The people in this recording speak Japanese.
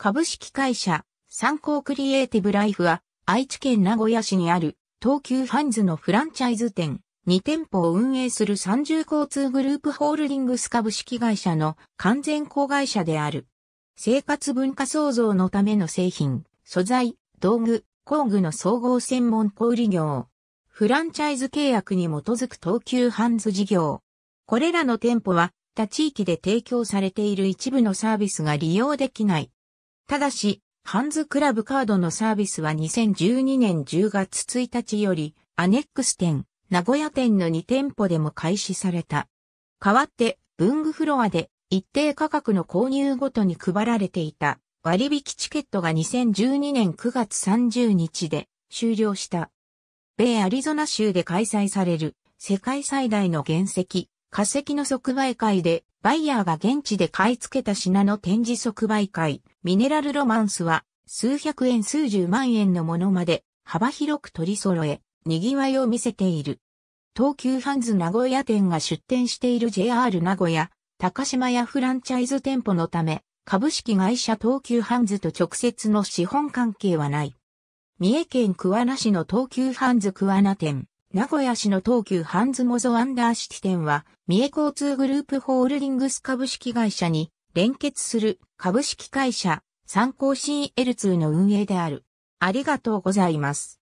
株式会社、参考クリエイティブライフは、愛知県名古屋市にある、東急ハンズのフランチャイズ店、2店舗を運営する三重交通グループホールディングス株式会社の完全子会社である。生活文化創造のための製品、素材、道具、工具の総合専門小売業。フランチャイズ契約に基づく東急ハンズ事業。これらの店舗は、他地域で提供されている一部のサービスが利用できない。ただし、ハンズクラブカードのサービスは2012年10月1日より、アネックス店、名古屋店の2店舗でも開始された。代わって、文具フロアで、一定価格の購入ごとに配られていた割引チケットが2012年9月30日で終了した。米アリゾナ州で開催される世界最大の原石化石の即売会で、バイヤーが現地で買い付けた品の展示即売会、ミネラルロマンスは、数百円数十万円のものまで、幅広く取り揃え、賑わいを見せている。東急ハンズ名古屋店が出店している JR 名古屋、高島屋フランチャイズ店舗のため、株式会社東急ハンズと直接の資本関係はない。三重県桑名市の東急ハンズ桑名店、名古屋市の東急ハンズモゾアンダーシティ店は、三重交通グループホールディングス株式会社に連結する株式会社参考 CL2 の運営である。ありがとうございます。